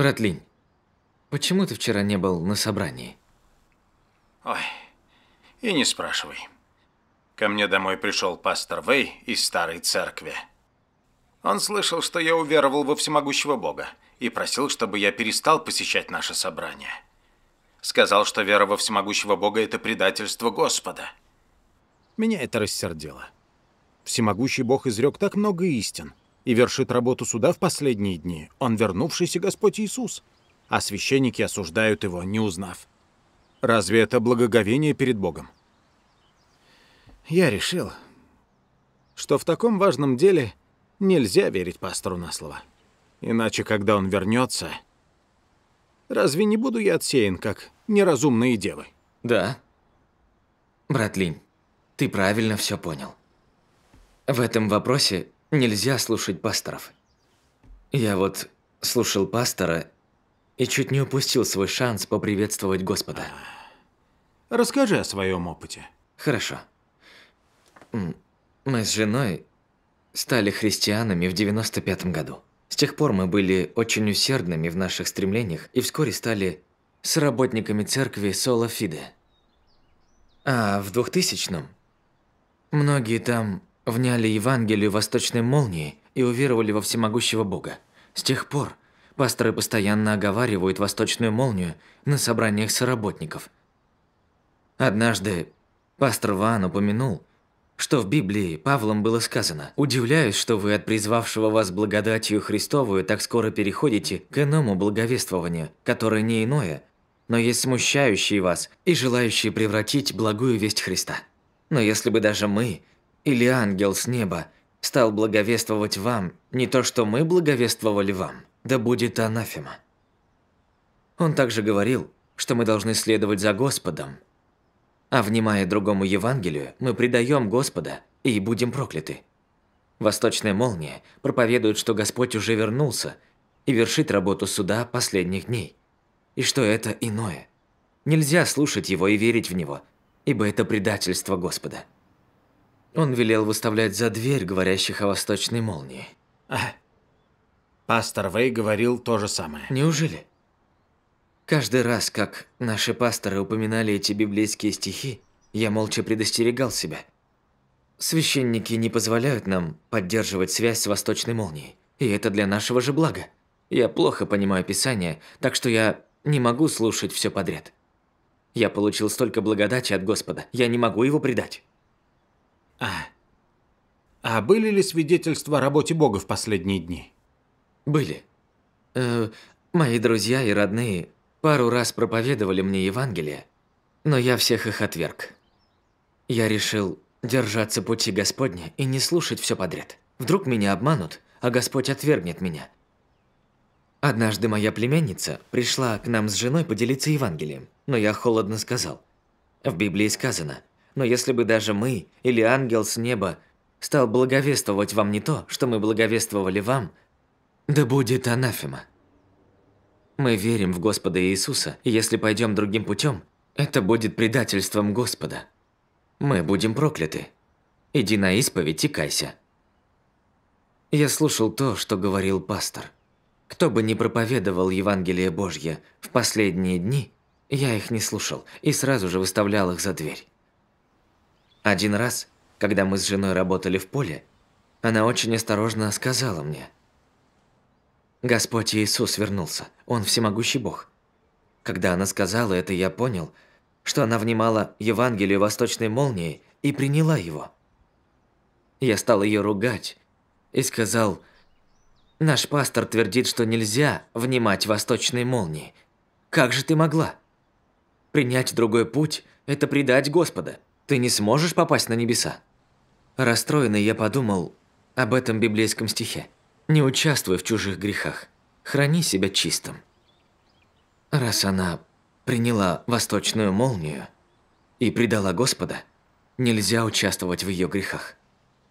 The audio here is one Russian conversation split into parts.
Брат Линь, почему ты вчера не был на собрании? Ой, и не спрашивай. Ко мне домой пришел пастор Вэй из старой церкви. Он слышал, что я уверовал во всемогущего Бога и просил, чтобы я перестал посещать наше собрание. Сказал, что вера во всемогущего Бога – это предательство Господа. Меня это рассердило. Всемогущий Бог изрек так много истин, и вершит работу суда в последние дни он вернувшийся Господь Иисус, а священники осуждают его, не узнав. Разве это благоговение перед Богом? Я решил, что в таком важном деле нельзя верить пастору на слово. Иначе, когда он вернется, разве не буду я отсеян, как неразумные девы? Да. Брат Линь, ты правильно все понял. В этом вопросе нельзя слушать пасторов. Я вот слушал пастора и чуть не упустил свой шанс поприветствовать Господа. Расскажи о своем опыте. Хорошо. Мы с женой стали христианами в 95 году. С тех пор мы были очень усердными в наших стремлениях и вскоре стали с церкви Соло А в 2000-м многие там вняли Евангелию восточной молнии и уверовали во всемогущего Бога. С тех пор пасторы постоянно оговаривают восточную молнию на собраниях соработников. Однажды пастор Ван упомянул, что в Библии Павлом было сказано «Удивляюсь, что вы от призвавшего вас благодатью Христовую так скоро переходите к иному благовествованию, которое не иное, но есть смущающие вас и желающие превратить благую весть Христа. Но если бы даже мы, или ангел с неба стал благовествовать вам, не то что мы благовествовали вам, да будет анафема». Он также говорил, что мы должны следовать за Господом, а внимая другому Евангелию, мы предаем Господа и будем прокляты. Восточная молния проповедует, что Господь уже вернулся и вершит работу суда последних дней, и что это иное. Нельзя слушать его и верить в него, ибо это предательство Господа. Он велел выставлять за дверь говорящих о восточной молнии. А. Пастор Вэй говорил то же самое. Неужели? Каждый раз, как наши пасторы упоминали эти библейские стихи, я молча предостерегал себя. Священники не позволяют нам поддерживать связь с восточной молнией. И это для нашего же блага. Я плохо понимаю Писание, так что я не могу слушать все подряд. Я получил столько благодати от Господа, я не могу его предать. А. А были ли свидетельства о работе Бога в последние дни? Были. Э, мои друзья и родные пару раз проповедовали мне Евангелие, но я всех их отверг. Я решил держаться пути Господня и не слушать все подряд. Вдруг меня обманут, а Господь отвергнет меня. Однажды моя племянница пришла к нам с женой поделиться Евангелием, но я холодно сказал. В Библии сказано – но если бы даже мы или ангел с неба стал благовествовать вам не то, что мы благовествовали вам, да будет анафема. Мы верим в Господа Иисуса, и если пойдем другим путем, это будет предательством Господа. Мы будем прокляты. Иди на исповедь и кайся. Я слушал то, что говорил пастор. Кто бы ни проповедовал Евангелие Божье в последние дни, я их не слушал и сразу же выставлял их за дверь. Один раз, когда мы с женой работали в поле, она очень осторожно сказала мне. «Господь Иисус вернулся, Он всемогущий Бог». Когда она сказала это, я понял, что она внимала Евангелию Восточной Молнии и приняла его. Я стал ее ругать и сказал, «Наш пастор твердит, что нельзя внимать Восточной Молнии. Как же ты могла? Принять другой путь – это предать Господа» ты не сможешь попасть на небеса. Расстроенный я подумал об этом библейском стихе. Не участвуй в чужих грехах, храни себя чистым. Раз она приняла восточную молнию и предала Господа, нельзя участвовать в ее грехах.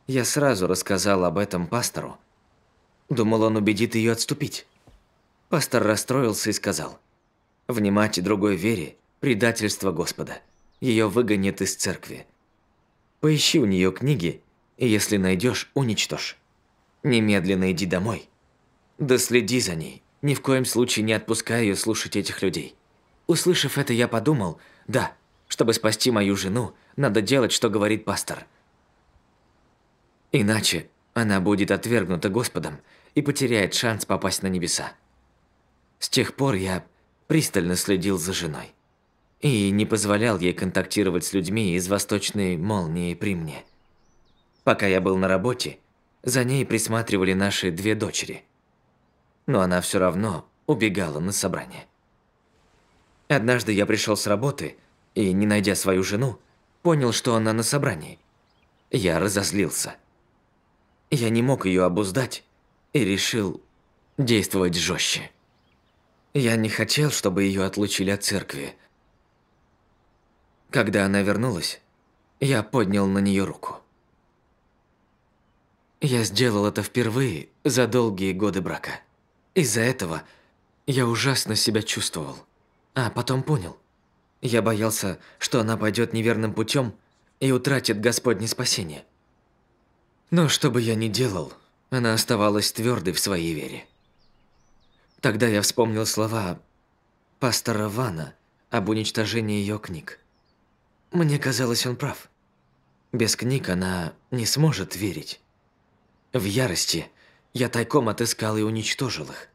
Я сразу рассказал об этом пастору. Думал, он убедит ее отступить. Пастор расстроился и сказал, «Внимать другой вере – предательство Господа» ее выгонят из церкви. Поищи у нее книги, и если найдешь, уничтожь. Немедленно иди домой. Да следи за ней. Ни в коем случае не отпускай ее слушать этих людей. Услышав это, я подумал, да, чтобы спасти мою жену, надо делать, что говорит пастор. Иначе она будет отвергнута Господом и потеряет шанс попасть на небеса. С тех пор я пристально следил за женой и не позволял ей контактировать с людьми из восточной молнии при мне. Пока я был на работе, за ней присматривали наши две дочери. Но она все равно убегала на собрание. Однажды я пришел с работы и, не найдя свою жену, понял, что она на собрании. Я разозлился. Я не мог ее обуздать и решил действовать жестче. Я не хотел, чтобы ее отлучили от церкви, когда она вернулась, я поднял на нее руку. Я сделал это впервые за долгие годы брака. Из-за этого я ужасно себя чувствовал. А потом понял. Я боялся, что она пойдет неверным путем и утратит Господне спасение. Но что бы я ни делал, она оставалась твердой в своей вере. Тогда я вспомнил слова пастора Вана об уничтожении ее книг. Мне казалось, он прав. Без книг она не сможет верить. В ярости я тайком отыскал и уничтожил их.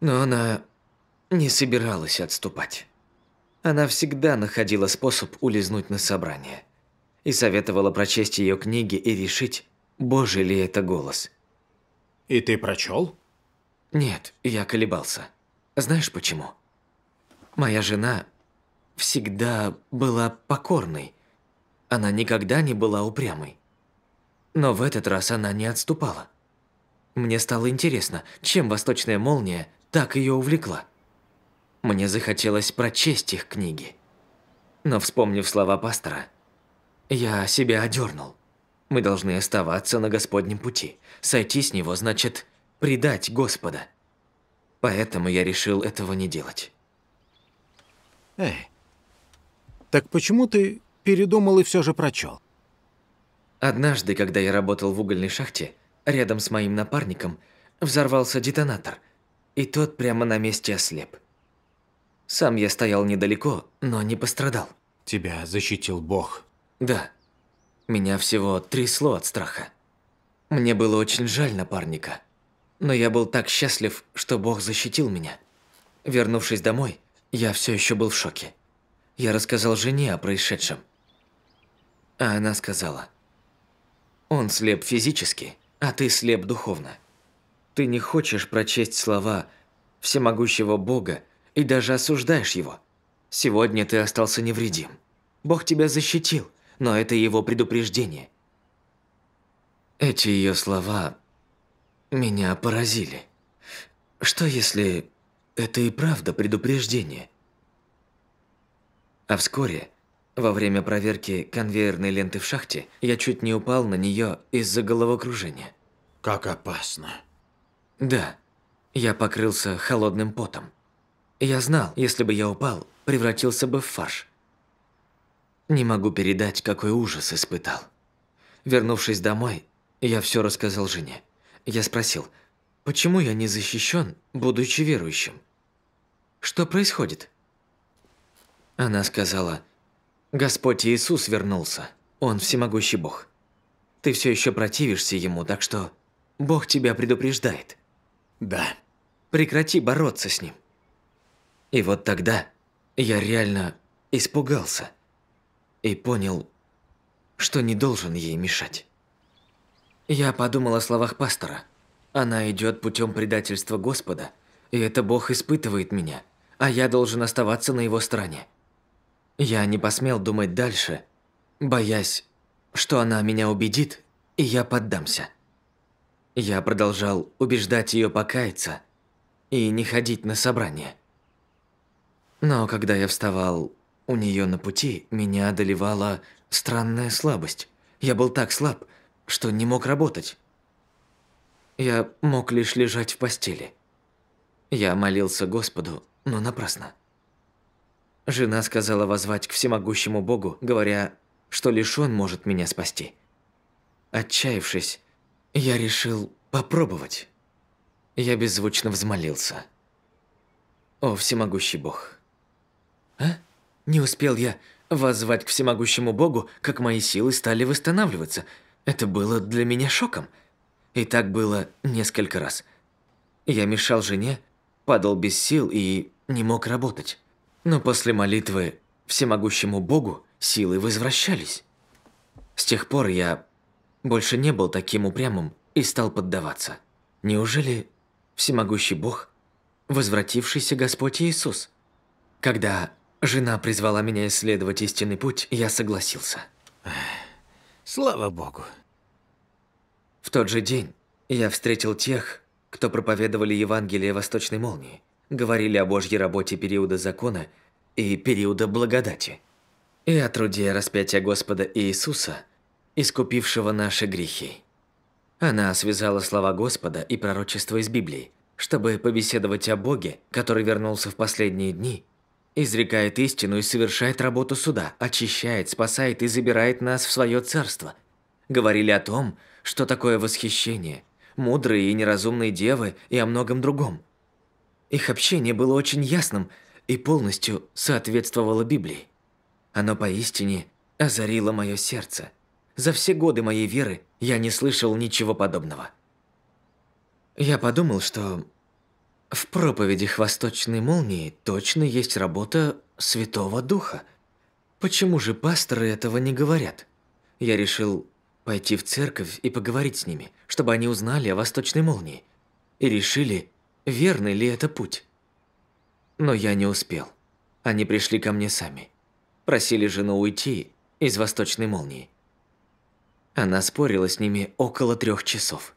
Но она не собиралась отступать. Она всегда находила способ улизнуть на собрание и советовала прочесть ее книги и решить, божий ли это голос. И ты прочел? Нет, я колебался. Знаешь почему? Моя жена всегда была покорной. Она никогда не была упрямой. Но в этот раз она не отступала. Мне стало интересно, чем «Восточная молния» так ее увлекла. Мне захотелось прочесть их книги. Но вспомнив слова пастора, я себя одернул. Мы должны оставаться на Господнем пути. Сойти с него значит предать Господа. Поэтому я решил этого не делать. Эй, так почему ты передумал и все же прочел? Однажды, когда я работал в угольной шахте, рядом с моим напарником взорвался детонатор, и тот прямо на месте ослеп. Сам я стоял недалеко, но не пострадал. Тебя защитил Бог. Да. Меня всего трясло от страха. Мне было очень жаль напарника, но я был так счастлив, что Бог защитил меня. Вернувшись домой, я все еще был в шоке. Я рассказал жене о происшедшем. А она сказала, «Он слеп физически, а ты слеп духовно. Ты не хочешь прочесть слова всемогущего Бога и даже осуждаешь его. Сегодня ты остался невредим. Бог тебя защитил, но это его предупреждение». Эти ее слова меня поразили. Что если это и правда предупреждение? А вскоре, во время проверки конвейерной ленты в шахте, я чуть не упал на нее из-за головокружения. Как опасно. Да. Я покрылся холодным потом. Я знал, если бы я упал, превратился бы в фарш. Не могу передать, какой ужас испытал. Вернувшись домой, я все рассказал жене. Я спросил, почему я не защищен, будучи верующим? Что происходит? Она сказала, «Господь Иисус вернулся, Он всемогущий Бог. Ты все еще противишься Ему, так что Бог тебя предупреждает». «Да». «Прекрати бороться с Ним». И вот тогда я реально испугался и понял, что не должен ей мешать. Я подумал о словах пастора. Она идет путем предательства Господа, и это Бог испытывает меня, а я должен оставаться на его стороне. Я не посмел думать дальше, боясь, что она меня убедит, и я поддамся. Я продолжал убеждать ее покаяться и не ходить на собрание. Но когда я вставал у нее на пути, меня одолевала странная слабость. Я был так слаб, что не мог работать. Я мог лишь лежать в постели. Я молился Господу, но напрасно. Жена сказала возвать к всемогущему Богу, говоря, что лишь Он может меня спасти. Отчаявшись, я решил попробовать. Я беззвучно взмолился. «О, всемогущий Бог!» «А? Не успел я воззвать к всемогущему Богу, как мои силы стали восстанавливаться. Это было для меня шоком. И так было несколько раз. Я мешал жене, падал без сил и не мог работать. Но после молитвы всемогущему Богу силы возвращались. С тех пор я больше не был таким упрямым и стал поддаваться. Неужели всемогущий Бог, возвратившийся Господь Иисус? Когда жена призвала меня исследовать истинный путь, я согласился. Слава Богу. В тот же день я встретил тех, кто проповедовали Евангелие Восточной Молнии говорили о Божьей работе периода закона и периода благодати, и о труде распятия Господа Иисуса, искупившего наши грехи. Она связала слова Господа и пророчества из Библии, чтобы побеседовать о Боге, который вернулся в последние дни, изрекает истину и совершает работу суда, очищает, спасает и забирает нас в свое царство. Говорили о том, что такое восхищение, мудрые и неразумные девы и о многом другом – их общение было очень ясным и полностью соответствовало Библии. Оно поистине озарило мое сердце. За все годы моей веры я не слышал ничего подобного. Я подумал, что в проповедях Восточной Молнии точно есть работа Святого Духа. Почему же пасторы этого не говорят? Я решил пойти в церковь и поговорить с ними, чтобы они узнали о Восточной Молнии. И решили верный ли это путь. Но я не успел. Они пришли ко мне сами. Просили жену уйти из восточной молнии. Она спорила с ними около трех часов.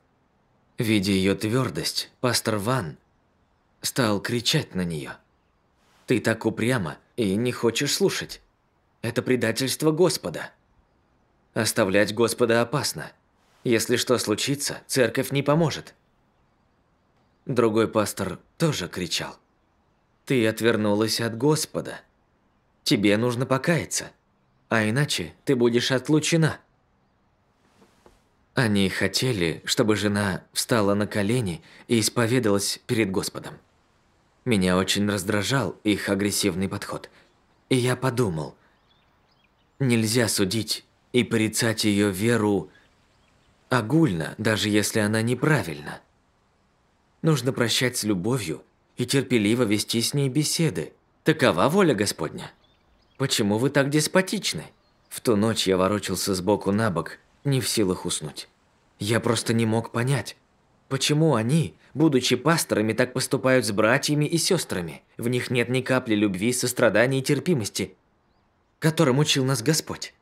Видя ее твердость, пастор Ван стал кричать на нее. «Ты так упряма и не хочешь слушать. Это предательство Господа. Оставлять Господа опасно. Если что случится, церковь не поможет. Другой пастор тоже кричал. «Ты отвернулась от Господа. Тебе нужно покаяться, а иначе ты будешь отлучена». Они хотели, чтобы жена встала на колени и исповедалась перед Господом. Меня очень раздражал их агрессивный подход. И я подумал, нельзя судить и порицать ее веру огульно, даже если она неправильна. Нужно прощать с любовью и терпеливо вести с ней беседы. Такова воля Господня. Почему вы так деспотичны? В ту ночь я ворочался сбоку на бок, не в силах уснуть. Я просто не мог понять, почему они, будучи пасторами, так поступают с братьями и сестрами. В них нет ни капли любви, сострадания и терпимости, которым учил нас Господь.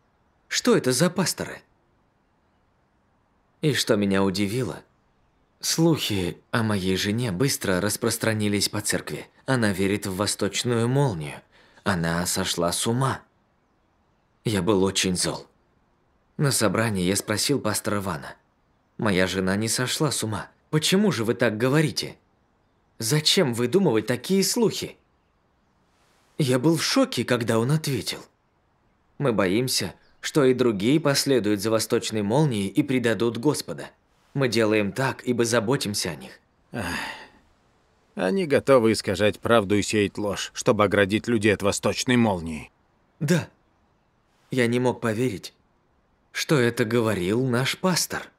Что это за пасторы? И что меня удивило – Слухи о моей жене быстро распространились по церкви. Она верит в восточную молнию. Она сошла с ума. Я был очень зол. На собрании я спросил пастора Вана. «Моя жена не сошла с ума. Почему же вы так говорите? Зачем выдумывать такие слухи?» Я был в шоке, когда он ответил. «Мы боимся, что и другие последуют за восточной молнией и предадут Господа». Мы делаем так, ибо заботимся о них. Они готовы искажать правду и сеять ложь, чтобы оградить людей от восточной молнии. Да. Я не мог поверить, что это говорил наш пастор.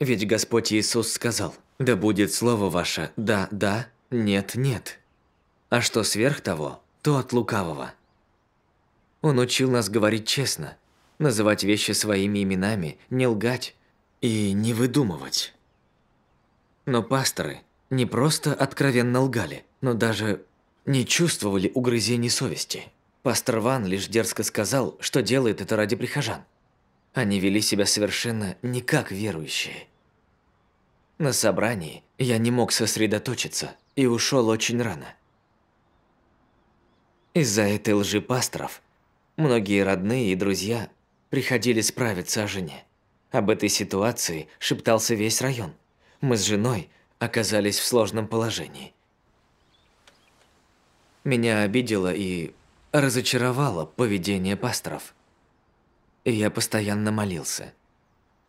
Ведь Господь Иисус сказал, «Да будет слово ваше «да, да», «нет, нет». А что сверх того, то от лукавого. Он учил нас говорить честно, называть вещи своими именами, не лгать, и не выдумывать. Но пасторы не просто откровенно лгали, но даже не чувствовали угрызений совести. Пастор Ван лишь дерзко сказал, что делает это ради прихожан. Они вели себя совершенно не как верующие. На собрании я не мог сосредоточиться и ушел очень рано. Из-за этой лжи пасторов многие родные и друзья приходили справиться о жене. Об этой ситуации шептался весь район. Мы с женой оказались в сложном положении. Меня обидело и разочаровало поведение пасторов. И я постоянно молился.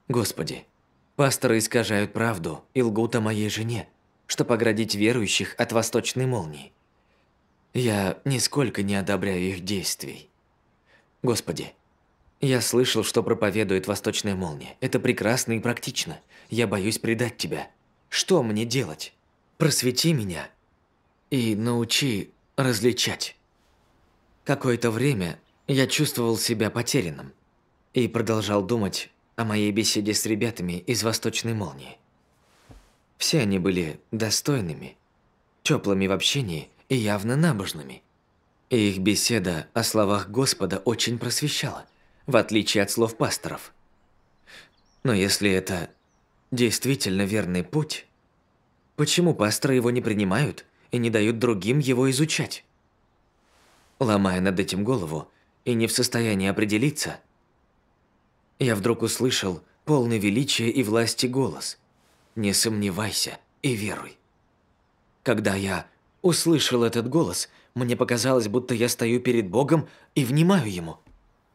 «Господи, пасторы искажают правду и лгут о моей жене, чтобы оградить верующих от восточной молнии. Я нисколько не одобряю их действий. Господи, я слышал, что проповедует восточная молния. Это прекрасно и практично. Я боюсь предать тебя. Что мне делать? Просвети меня и научи различать. Какое-то время я чувствовал себя потерянным и продолжал думать о моей беседе с ребятами из «Восточной молнии». Все они были достойными, теплыми в общении и явно набожными. И их беседа о словах Господа очень просвещала – в отличие от слов пасторов. Но если это действительно верный путь, почему пасторы его не принимают и не дают другим его изучать? Ломая над этим голову и не в состоянии определиться, я вдруг услышал полный величия и власти голос «Не сомневайся и веруй». Когда я услышал этот голос, мне показалось, будто я стою перед Богом и внимаю Ему –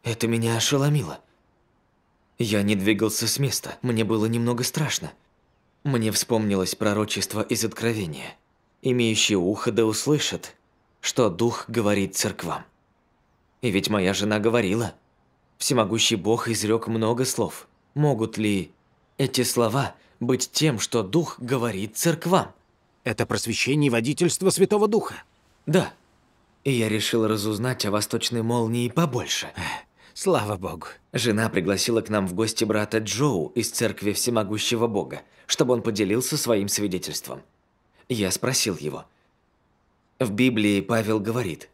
это меня ошеломило. Я не двигался с места, мне было немного страшно. Мне вспомнилось пророчество из Откровения. «Имеющий ухо да услышит, что Дух говорит церквам». И ведь моя жена говорила. Всемогущий Бог изрек много слов. Могут ли эти слова быть тем, что Дух говорит церквам? Это просвещение и водительство Святого Духа. Да. И я решил разузнать о Восточной Молнии побольше. Слава Богу. Жена пригласила к нам в гости брата Джоу из церкви Всемогущего Бога, чтобы он поделился своим свидетельством. Я спросил его. В Библии Павел говорит,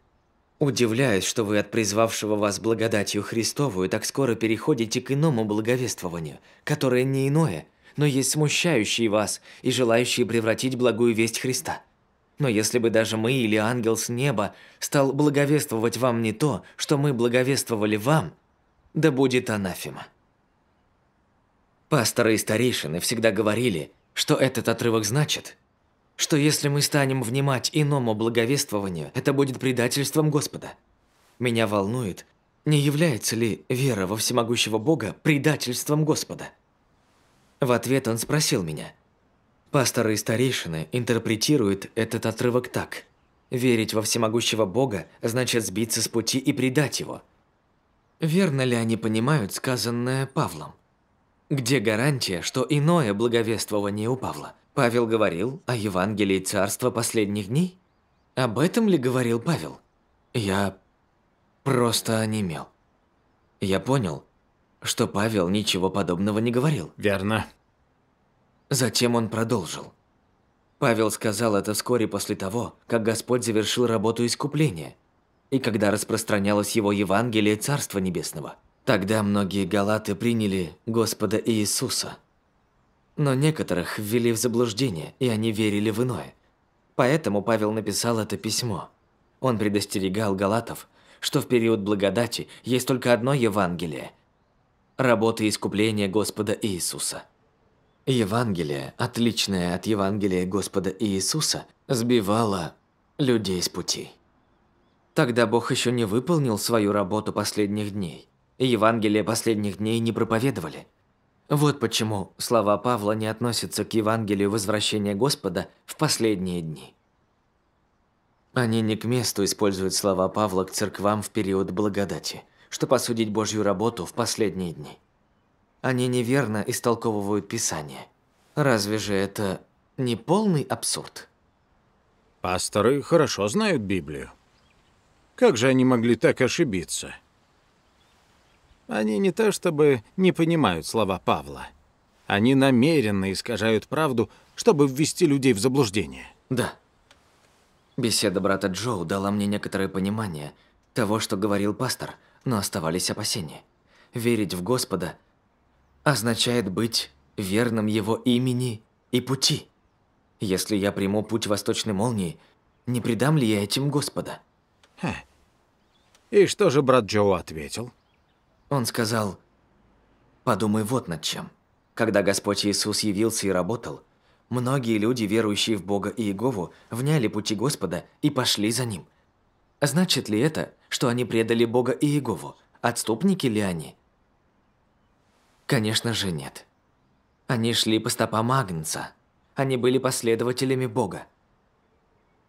«Удивляюсь, что вы от призвавшего вас благодатью Христовую так скоро переходите к иному благовествованию, которое не иное, но есть смущающие вас и желающие превратить благую весть Христа». Но если бы даже мы или ангел с неба стал благовествовать вам не то, что мы благовествовали вам, да будет анафема. Пасторы и старейшины всегда говорили, что этот отрывок значит, что если мы станем внимать иному благовествованию, это будет предательством Господа. Меня волнует, не является ли вера во всемогущего Бога предательством Господа? В ответ он спросил меня – Пасторы и старейшины интерпретируют этот отрывок так. Верить во всемогущего Бога значит сбиться с пути и предать его. Верно ли они понимают сказанное Павлом? Где гарантия, что иное благовествование у Павла? Павел говорил о Евангелии Царства последних дней? Об этом ли говорил Павел? Я просто онемел. Я понял, что Павел ничего подобного не говорил. Верно. Затем он продолжил. Павел сказал это вскоре после того, как Господь завершил работу искупления, и когда распространялось его Евангелие Царства Небесного. Тогда многие галаты приняли Господа Иисуса. Но некоторых ввели в заблуждение, и они верили в иное. Поэтому Павел написал это письмо. Он предостерегал галатов, что в период благодати есть только одно Евангелие – работа искупления Господа Иисуса – Евангелие, отличное от Евангелия Господа Иисуса, сбивало людей с пути. Тогда Бог еще не выполнил свою работу последних дней. Евангелие последних дней не проповедовали. Вот почему слова Павла не относятся к Евангелию возвращения Господа в последние дни. Они не к месту используют слова Павла к церквам в период благодати, чтобы осудить Божью работу в последние дни. Они неверно истолковывают Писание. Разве же это не полный абсурд? Пасторы хорошо знают Библию. Как же они могли так ошибиться? Они не то чтобы не понимают слова Павла. Они намеренно искажают правду, чтобы ввести людей в заблуждение. Да. Беседа брата Джоу дала мне некоторое понимание того, что говорил пастор, но оставались опасения. Верить в Господа означает быть верным его имени и пути. Если я приму путь Восточной Молнии, не предам ли я этим Господа? Ха. И что же брат Джоу ответил? Он сказал, подумай вот над чем. Когда Господь Иисус явился и работал, многие люди, верующие в Бога и Иегову, вняли пути Господа и пошли за Ним. Значит ли это, что они предали Бога и Иегову? Отступники ли они? Конечно же нет. Они шли по стопам Агнца. Они были последователями Бога.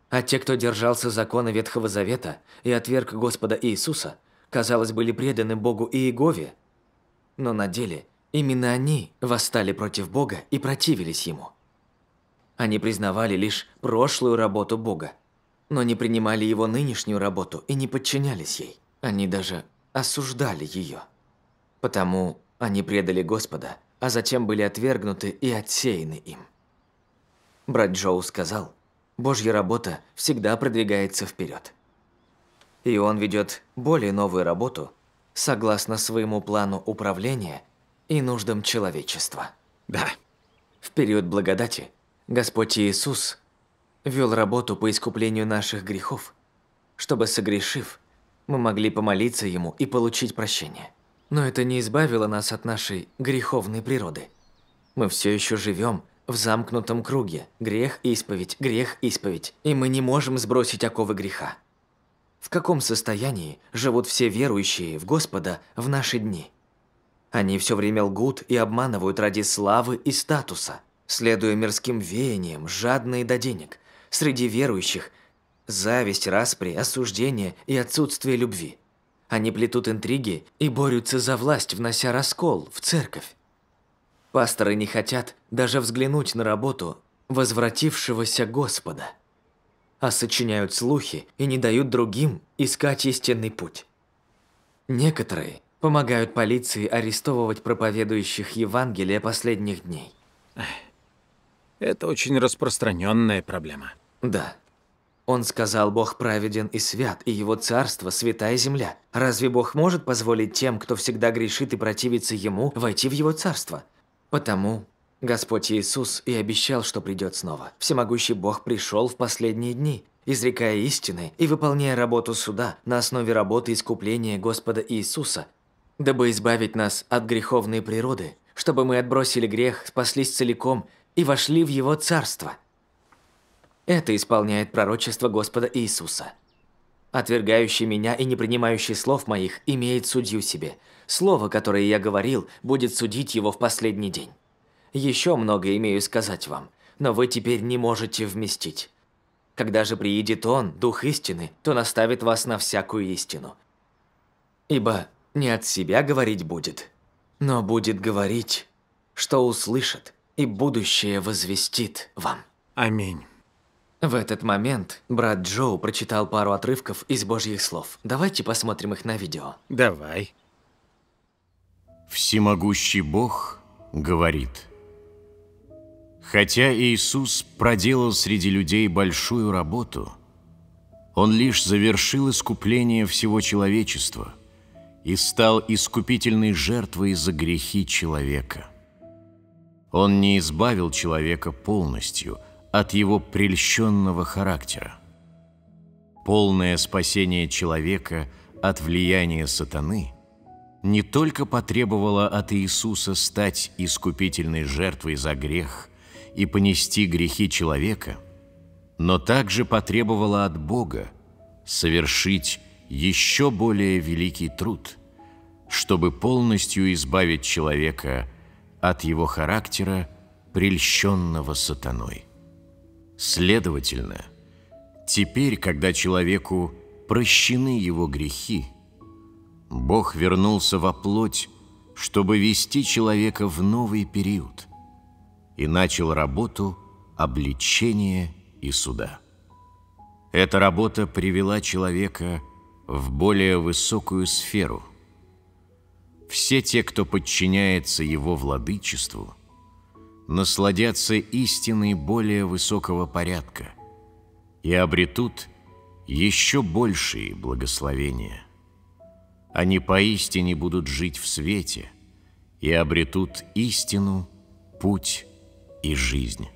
А те, кто держался закона Ветхого Завета и отверг Господа Иисуса, казалось, были преданы Богу и Иегове. Но на деле именно они восстали против Бога и противились Ему. Они признавали лишь прошлую работу Бога, но не принимали Его нынешнюю работу и не подчинялись ей. Они даже осуждали ее. Потому они предали Господа, а затем были отвергнуты и отсеяны им. Брат Джоу сказал, «Божья работа всегда продвигается вперед». И он ведет более новую работу согласно своему плану управления и нуждам человечества. Да. В период благодати Господь Иисус вел работу по искуплению наших грехов, чтобы, согрешив, мы могли помолиться Ему и получить прощение. Но это не избавило нас от нашей греховной природы. Мы все еще живем в замкнутом круге. Грех, исповедь, грех, исповедь. И мы не можем сбросить оковы греха. В каком состоянии живут все верующие в Господа в наши дни? Они все время лгут и обманывают ради славы и статуса, следуя мирским веяниям, жадные до денег. Среди верующих зависть, распри, осуждение и отсутствие любви. Они плетут интриги и борются за власть, внося раскол в церковь. Пасторы не хотят даже взглянуть на работу возвратившегося Господа, а сочиняют слухи и не дают другим искать истинный путь. Некоторые помогают полиции арестовывать проповедующих Евангелие последних дней. Это очень распространенная проблема. Да. Он сказал, Бог праведен и свят, и его царство – святая земля. Разве Бог может позволить тем, кто всегда грешит и противится ему, войти в его царство? Потому Господь Иисус и обещал, что придет снова. Всемогущий Бог пришел в последние дни, изрекая истины и выполняя работу суда на основе работы искупления Господа Иисуса, дабы избавить нас от греховной природы, чтобы мы отбросили грех, спаслись целиком и вошли в Его Царство – это исполняет пророчество Господа Иисуса. Отвергающий меня и не принимающий слов моих имеет судью себе. Слово, которое я говорил, будет судить его в последний день. Еще много имею сказать вам, но вы теперь не можете вместить. Когда же приедет Он, Дух истины, то наставит вас на всякую истину. Ибо не от себя говорить будет, но будет говорить, что услышит, и будущее возвестит вам. Аминь. В этот момент брат Джоу прочитал пару отрывков из божьих слов. Давайте посмотрим их на видео. Давай. Всемогущий Бог говорит. Хотя Иисус проделал среди людей большую работу, Он лишь завершил искупление всего человечества и стал искупительной жертвой за грехи человека. Он не избавил человека полностью – от его прельщенного характера. Полное спасение человека от влияния сатаны не только потребовало от Иисуса стать искупительной жертвой за грех и понести грехи человека, но также потребовало от Бога совершить еще более великий труд, чтобы полностью избавить человека от его характера, прельщенного сатаной. Следовательно, теперь, когда человеку прощены его грехи, Бог вернулся во плоть, чтобы вести человека в новый период и начал работу обличения и суда. Эта работа привела человека в более высокую сферу. Все те, кто подчиняется его владычеству – насладятся истиной более высокого порядка и обретут еще большие благословения. Они поистине будут жить в свете и обретут истину, путь и жизнь.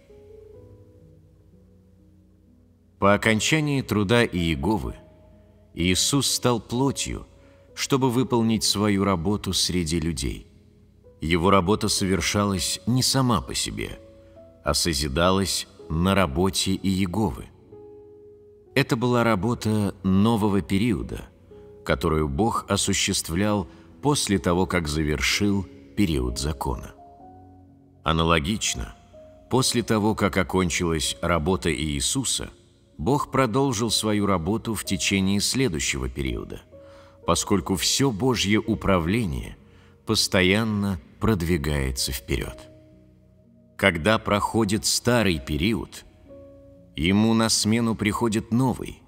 По окончании труда Иеговы Иисус стал плотью, чтобы выполнить свою работу среди людей – его работа совершалась не сама по себе, а созидалась на работе и Иеговы. Это была работа нового периода, которую Бог осуществлял после того, как завершил период закона. Аналогично, после того, как окончилась работа Иисуса, Бог продолжил свою работу в течение следующего периода, поскольку все Божье управление постоянно – продвигается вперед. Когда проходит старый период, ему на смену приходит новый,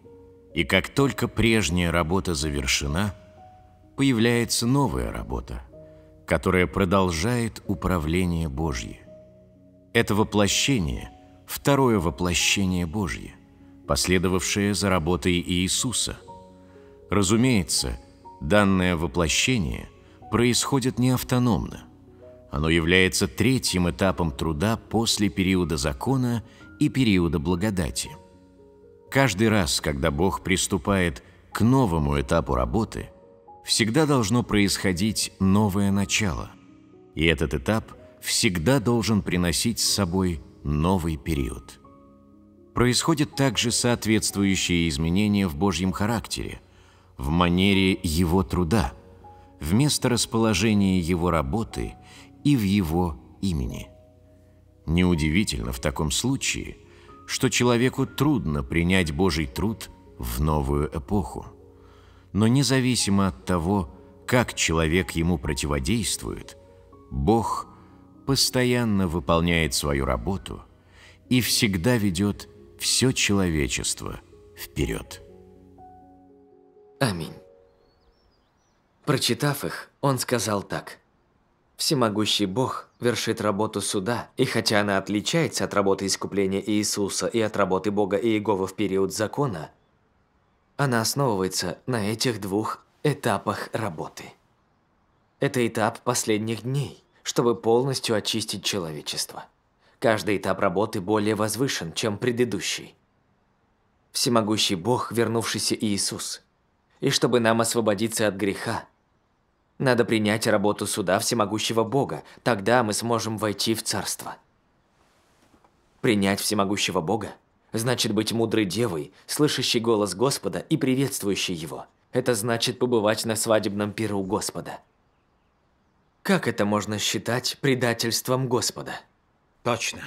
и как только прежняя работа завершена, появляется новая работа, которая продолжает управление Божье. Это воплощение – второе воплощение Божье, последовавшее за работой Иисуса. Разумеется, данное воплощение происходит не автономно – оно является третьим этапом труда после периода закона и периода благодати. Каждый раз, когда Бог приступает к новому этапу работы, всегда должно происходить новое начало. И этот этап всегда должен приносить с собой новый период. Происходят также соответствующие изменения в Божьем характере, в манере Его труда. Вместо расположения Его работы – и в Его имени. Неудивительно в таком случае, что человеку трудно принять Божий труд в новую эпоху. Но независимо от того, как человек ему противодействует, Бог постоянно выполняет свою работу и всегда ведет все человечество вперед. Аминь. Прочитав их, он сказал так – Всемогущий Бог вершит работу суда, и хотя она отличается от работы искупления Иисуса и от работы Бога и Иеговы в период закона, она основывается на этих двух этапах работы. Это этап последних дней, чтобы полностью очистить человечество. Каждый этап работы более возвышен, чем предыдущий. Всемогущий Бог, вернувшийся Иисус. И чтобы нам освободиться от греха, надо принять работу суда всемогущего Бога, тогда мы сможем войти в царство. Принять всемогущего Бога значит быть мудрой девой, слышащей голос Господа и приветствующей его. Это значит побывать на свадебном пиру Господа. Как это можно считать предательством Господа? Точно.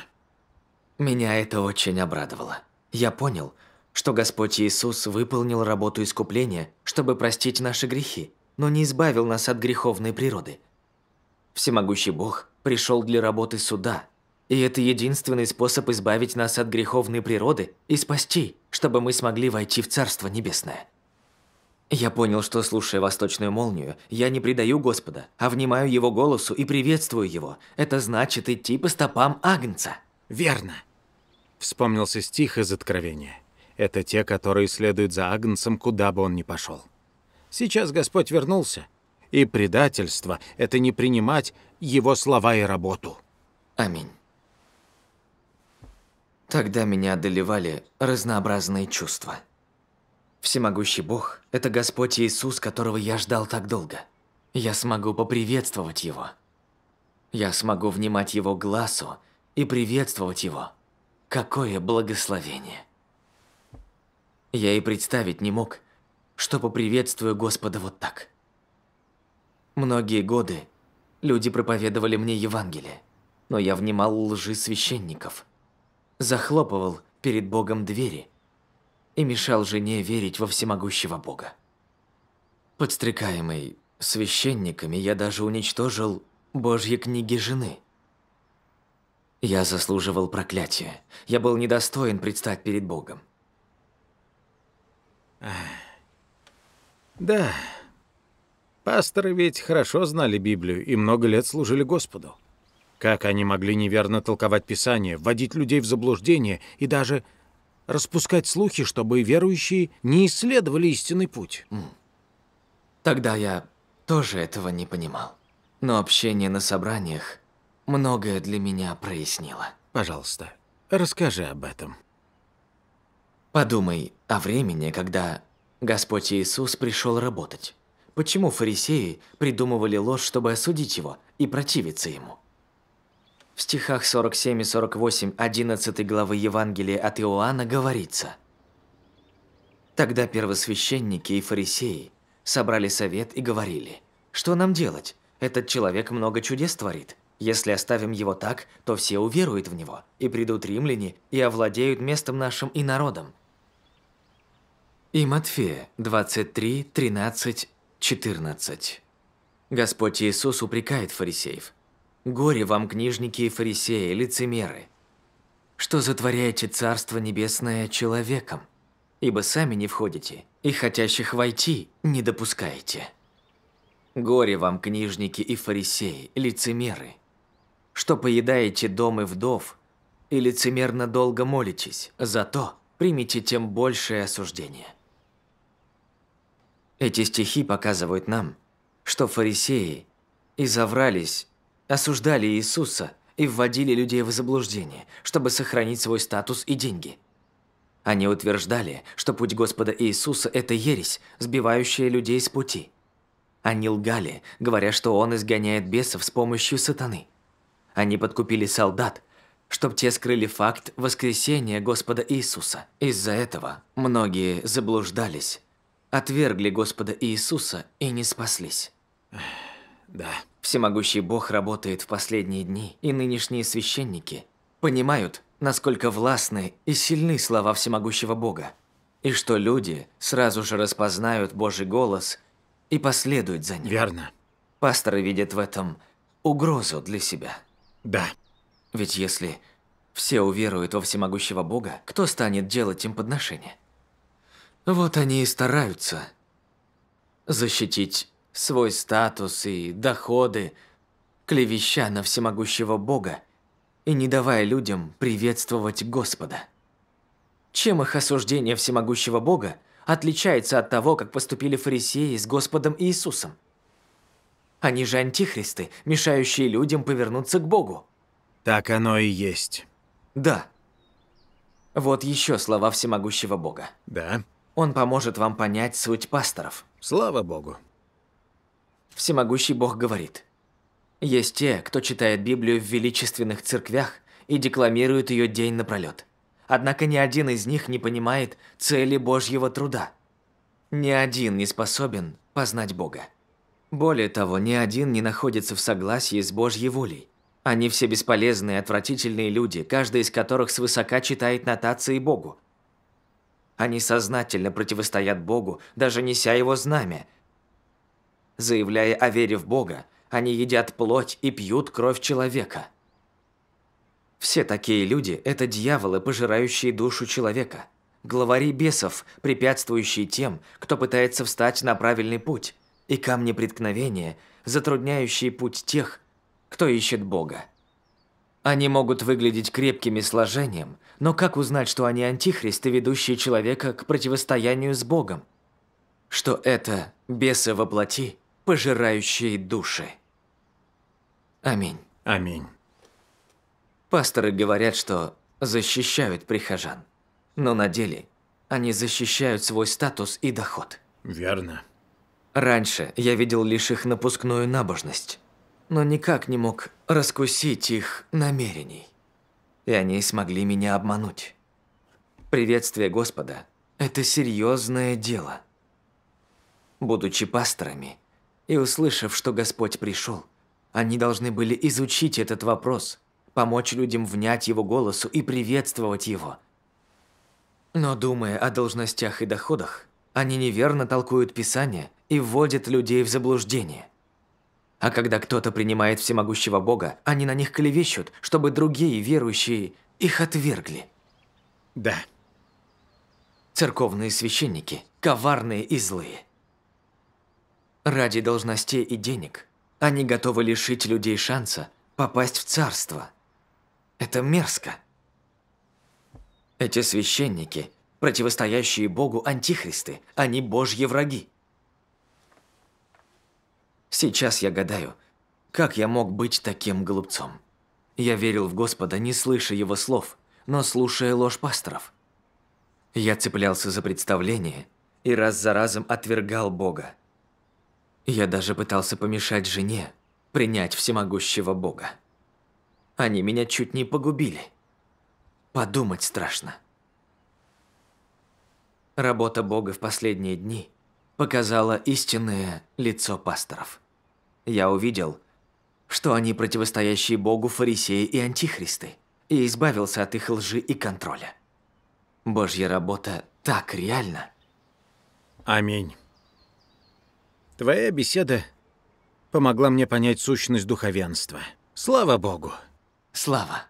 Меня это очень обрадовало. Я понял, что Господь Иисус выполнил работу искупления, чтобы простить наши грехи, но не избавил нас от греховной природы. Всемогущий Бог пришел для работы суда, и это единственный способ избавить нас от греховной природы и спасти, чтобы мы смогли войти в Царство Небесное. Я понял, что, слушая «Восточную молнию», я не предаю Господа, а внимаю Его голосу и приветствую Его. Это значит идти по стопам Агнца. Верно. Вспомнился стих из Откровения. Это те, которые следуют за Агнцем, куда бы он ни пошел. Сейчас Господь вернулся. И предательство — это не принимать Его слова и работу. Аминь. Тогда меня одолевали разнообразные чувства. Всемогущий Бог – это Господь Иисус, которого я ждал так долго. Я смогу поприветствовать Его. Я смогу внимать Его глазу и приветствовать Его. Какое благословение! Я и представить не мог, что поприветствую Господа вот так. Многие годы люди проповедовали мне Евангелие, но я внимал лжи священников, захлопывал перед Богом двери и мешал жене верить во всемогущего Бога. Подстрекаемый священниками я даже уничтожил Божьи книги жены. Я заслуживал проклятия. Я был недостоин предстать перед Богом. Ах. Да. Пасторы ведь хорошо знали Библию и много лет служили Господу. Как они могли неверно толковать Писание, вводить людей в заблуждение и даже распускать слухи, чтобы верующие не исследовали истинный путь? Тогда я тоже этого не понимал. Но общение на собраниях многое для меня прояснило. Пожалуйста, расскажи об этом. Подумай о времени, когда Господь Иисус пришел работать. Почему фарисеи придумывали ложь, чтобы осудить его и противиться ему? В стихах 47 и 48 11 главы Евангелия от Иоанна говорится «Тогда первосвященники и фарисеи собрали совет и говорили, «Что нам делать? Этот человек много чудес творит. Если оставим его так, то все уверуют в него, и придут римляне и овладеют местом нашим и народом, и Матфея 23, 13, 14. Господь Иисус упрекает фарисеев. «Горе вам, книжники и фарисеи, лицемеры! Что затворяете Царство Небесное человеком? Ибо сами не входите, и хотящих войти не допускаете. Горе вам, книжники и фарисеи, лицемеры! Что поедаете дом и вдов, и лицемерно долго молитесь, зато примите тем большее осуждение». Эти стихи показывают нам, что фарисеи и заврались, осуждали Иисуса и вводили людей в заблуждение, чтобы сохранить свой статус и деньги. Они утверждали, что путь Господа Иисуса – это ересь, сбивающая людей с пути. Они лгали, говоря, что Он изгоняет бесов с помощью сатаны. Они подкупили солдат, чтобы те скрыли факт воскресения Господа Иисуса. Из-за этого многие заблуждались отвергли Господа Иисуса и не спаслись. Да. Всемогущий Бог работает в последние дни, и нынешние священники понимают, насколько властны и сильны слова всемогущего Бога, и что люди сразу же распознают Божий голос и последуют за ним. Верно. Пасторы видят в этом угрозу для себя. Да. Ведь если все уверуют во всемогущего Бога, кто станет делать им подношения? Вот они и стараются защитить свой статус и доходы, клевеща на всемогущего Бога и не давая людям приветствовать Господа. Чем их осуждение всемогущего Бога отличается от того, как поступили фарисеи с Господом Иисусом? Они же антихристы, мешающие людям повернуться к Богу. Так оно и есть. Да. Вот еще слова всемогущего Бога. Да. Он поможет вам понять суть пасторов. Слава Богу. Всемогущий Бог говорит. Есть те, кто читает Библию в величественных церквях и декламирует ее день напролет. Однако ни один из них не понимает цели Божьего труда. Ни один не способен познать Бога. Более того, ни один не находится в согласии с Божьей волей. Они все бесполезные, отвратительные люди, каждый из которых свысока читает нотации Богу, они сознательно противостоят Богу, даже неся Его знамя. Заявляя о вере в Бога, они едят плоть и пьют кровь человека. Все такие люди – это дьяволы, пожирающие душу человека. Главари бесов, препятствующие тем, кто пытается встать на правильный путь, и камни преткновения, затрудняющие путь тех, кто ищет Бога. Они могут выглядеть крепкими сложением, но как узнать, что они антихристы, ведущие человека к противостоянию с Богом? Что это бесы во плоти, пожирающие души. Аминь. Аминь. Пасторы говорят, что защищают прихожан, но на деле они защищают свой статус и доход. Верно. Раньше я видел лишь их напускную набожность но никак не мог раскусить их намерений. И они смогли меня обмануть. Приветствие Господа – это серьезное дело. Будучи пасторами и услышав, что Господь пришел, они должны были изучить этот вопрос, помочь людям внять его голосу и приветствовать его. Но думая о должностях и доходах, они неверно толкуют Писание и вводят людей в заблуждение – а когда кто-то принимает всемогущего Бога, они на них клевещут, чтобы другие верующие их отвергли. Да. Церковные священники – коварные и злые. Ради должностей и денег они готовы лишить людей шанса попасть в царство. Это мерзко. Эти священники – противостоящие Богу антихристы, они божьи враги. Сейчас я гадаю, как я мог быть таким глупцом. Я верил в Господа, не слыша его слов, но слушая ложь пасторов. Я цеплялся за представление и раз за разом отвергал Бога. Я даже пытался помешать жене принять всемогущего Бога. Они меня чуть не погубили. Подумать страшно. Работа Бога в последние дни – показала истинное лицо пасторов. Я увидел, что они противостоящие Богу фарисеи и антихристы, и избавился от их лжи и контроля. Божья работа так реальна. Аминь. Твоя беседа помогла мне понять сущность духовенства. Слава Богу! Слава!